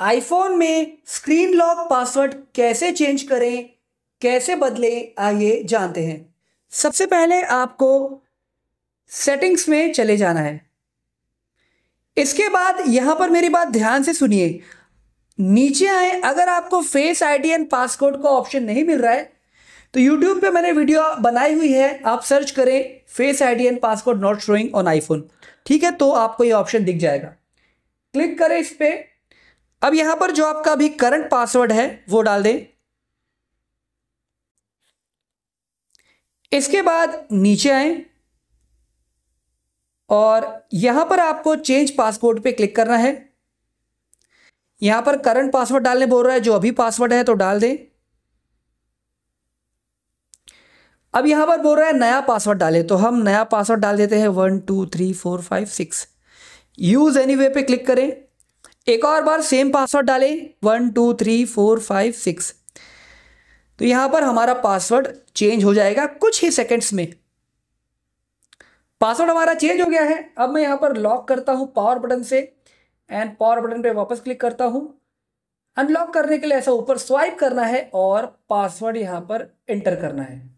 iPhone में screen lock password कैसे change करें कैसे बदलें आइए जानते हैं सबसे पहले आपको सेटिंग्स में चले जाना है इसके बाद यहां पर मेरी बात ध्यान से सुनिए नीचे आए अगर आपको फेस आईडी एंड पासकोड का ऑप्शन नहीं मिल रहा है तो यूट्यूब पे मैंने वीडियो बनाई हुई है आप सर्च करें face ID and passcode not showing on iPhone ठीक है तो आपको ये ऑप्शन दिख जाएगा क्लिक करें इस पर अब यहां पर जो आपका अभी करंट पासवर्ड है वो डाल दें इसके बाद नीचे आए और यहां पर आपको चेंज पासवर्ड पे क्लिक करना है यहां पर करंट पासवर्ड डालने बोल रहा है जो अभी पासवर्ड है तो डाल दें अब यहां पर बोल रहा है नया पासवर्ड डालें तो हम नया पासवर्ड डाल देते हैं one two three four five six use anyway पे क्लिक करें एक और बार सेम पासवर्ड डालें one two three four five six तो यहाँ पर हमारा पासवर्ड चेंज हो जाएगा कुछ ही सेकंड्स में पासवर्ड हमारा चेंज हो गया है अब मैं यहाँ पर लॉक करता हूँ पावर बटन से एंड पावर बटन पे वापस क्लिक करता हूँ अनलॉक करने के लिए ऐसा ऊपर स्वाइप करना है और पासवर्ड यहाँ पर एंटर करना है